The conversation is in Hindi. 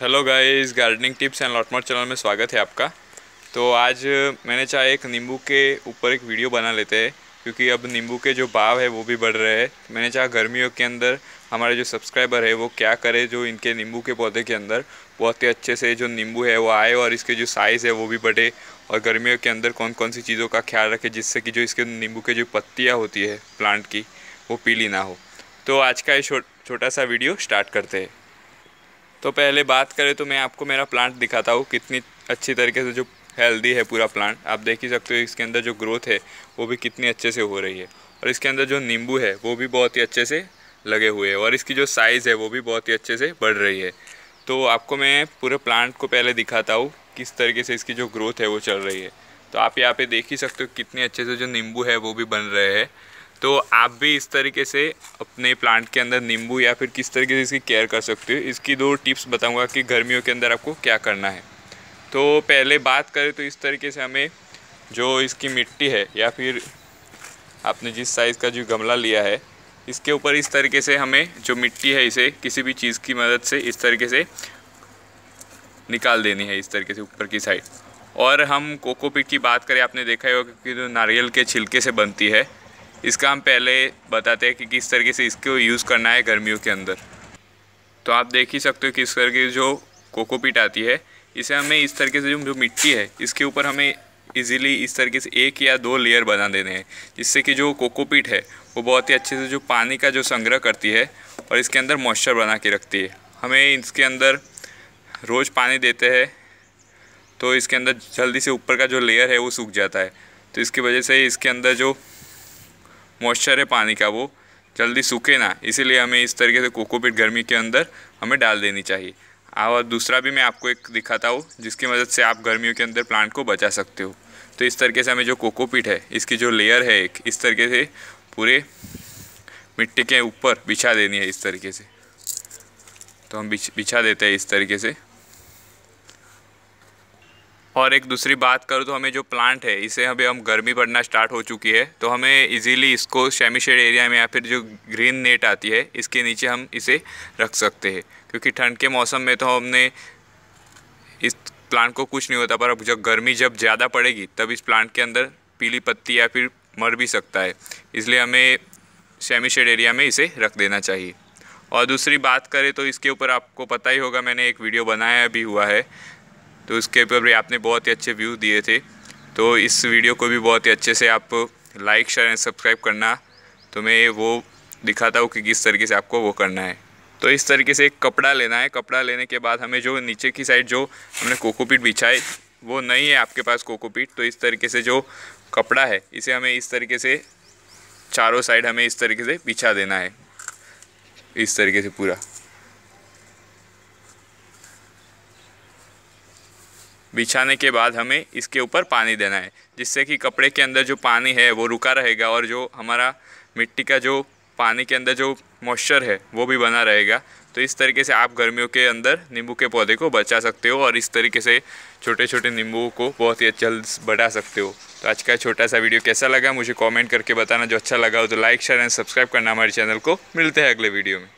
hello guys gardening tips and लॉटमोट चैनल में स्वागत है आपका तो आज मैंने चाहे एक नींबू के ऊपर एक वीडियो बना लेते हैं क्योंकि अब नींबू के जो भाव है वो भी बढ़ रहे हैं मैंने चाहा गर्मियों के अंदर हमारे जो सब्सक्राइबर है वो क्या करे जो इनके नींबू के पौधे के अंदर बहुत ही अच्छे से जो नींबू है वो आए और इसके जो साइज़ है वो भी बढ़े और गर्मियों के अंदर कौन कौन सी चीज़ों का ख्याल रखे जिससे कि जो इसके नींबू के जो पत्तियाँ होती है प्लांट की वो पीली ना हो तो आज का ये छोटा सा वीडियो स्टार्ट करते हैं तो पहले बात करें तो मैं आपको मेरा प्लांट दिखाता हूँ कितनी अच्छी तरीके से जो हेल्दी है पूरा प्लांट आप देख ही सकते हो इसके अंदर जो ग्रोथ है वो भी कितनी अच्छे से हो रही है और इसके अंदर जो नींबू है वो भी बहुत ही अच्छे से लगे हुए हैं और इसकी जो साइज़ है वो भी बहुत ही अच्छे से बढ़ रही है तो आपको मैं पूरे प्लांट को पहले दिखाता हूँ किस तरीके से इसकी जो ग्रोथ है वो चल रही है तो आप यहाँ पे देख ही सकते हो कितने अच्छे से जो नींबू है वो भी बन रहे हैं तो आप भी इस तरीके से अपने प्लांट के अंदर नींबू या फिर किस तरीके से इसकी केयर कर सकते हो इसकी दो टिप्स बताऊंगा कि गर्मियों के अंदर आपको क्या करना है तो पहले बात करें तो इस तरीके से हमें जो इसकी मिट्टी है या फिर आपने जिस साइज़ का जो गमला लिया है इसके ऊपर इस तरीके से हमें जो मिट्टी है इसे किसी भी चीज़ की मदद से इस तरीके से निकाल देनी है इस तरीके से ऊपर की साइड और हम कोकोपीट की बात करें आपने देखा ही होगा कि जो नारियल के छिलके से बनती है इसका हम पहले बताते हैं कि किस तरीके से इसको यूज़ करना है गर्मियों के अंदर तो आप देख ही सकते हो किस करके जो कोकोपीट आती है इसे हमें इस तरीके से जो जो मिट्टी है इसके ऊपर हमें इजीली इस तरीके से एक या दो लेयर बना देने हैं जिससे कि जो कोकोपीट है वो बहुत ही अच्छे से जो पानी का जो संग्रह करती है और इसके अंदर मॉइस्चर बना के रखती है हमें इसके अंदर रोज़ पानी देते हैं तो इसके अंदर जल्दी से ऊपर का जो लेयर है वो सूख जाता है तो इसकी वजह से इसके अंदर जो मॉइस्चर है पानी का वो जल्दी सूखे ना इसीलिए हमें इस तरीके से कोकोपीट गर्मी के अंदर हमें डाल देनी चाहिए और दूसरा भी मैं आपको एक दिखाता हूँ जिसकी मदद से आप गर्मियों के अंदर प्लांट को बचा सकते हो तो इस तरीके से हमें जो कोकोपीट है इसकी जो लेयर है एक इस तरीके से पूरे मिट्टी के ऊपर बिछा देनी है इस तरीके से तो हम बिछा देते हैं इस तरीके से और एक दूसरी बात करूँ तो हमें जो प्लांट है इसे अभी हम गर्मी पड़ना स्टार्ट हो चुकी है तो हमें इजीली इसको शेमिशेड शेड एरिया में या फिर जो ग्रीन नेट आती है इसके नीचे हम इसे रख सकते हैं क्योंकि ठंड के मौसम में तो हमने इस प्लांट को कुछ नहीं होता पर अब जब गर्मी जब ज़्यादा पड़ेगी तब इस प्लांट के अंदर पीली पत्ती या फिर मर भी सकता है इसलिए हमें शेमिशेड एरिया में इसे रख देना चाहिए और दूसरी बात करें तो इसके ऊपर आपको पता ही होगा मैंने एक वीडियो बनाया भी हुआ है तो उसके ऊपर भी आपने बहुत ही अच्छे व्यू दिए थे तो इस वीडियो को भी बहुत ही अच्छे से आप लाइक शेयर एंड सब्सक्राइब करना तो मैं वो दिखाता हूँ कि किस तरीके से आपको वो करना है तो इस तरीके से एक कपड़ा लेना है कपड़ा लेने के बाद हमें जो नीचे की साइड जो हमने कोकोपीट बिछाए वो नहीं है आपके पास कोकोपीट तो इस तरीके से जो कपड़ा है इसे हमें इस तरीके से चारों साइड हमें इस तरीके से बिछा देना है इस तरीके से पूरा बिछाने के बाद हमें इसके ऊपर पानी देना है जिससे कि कपड़े के अंदर जो पानी है वो रुका रहेगा और जो हमारा मिट्टी का जो पानी के अंदर जो मॉइस्चर है वो भी बना रहेगा तो इस तरीके से आप गर्मियों के अंदर नींबू के पौधे को बचा सकते हो और इस तरीके से छोटे छोटे नींबू को बहुत ही जल्द बढ़ा सकते हो तो आज का छोटा सा वीडियो कैसा लगा मुझे कमेंट करके बताना जो अच्छा लगा हो तो लाइक शेयर एंड सब्सक्राइब करना हमारे चैनल को मिलते हैं अगले वीडियो में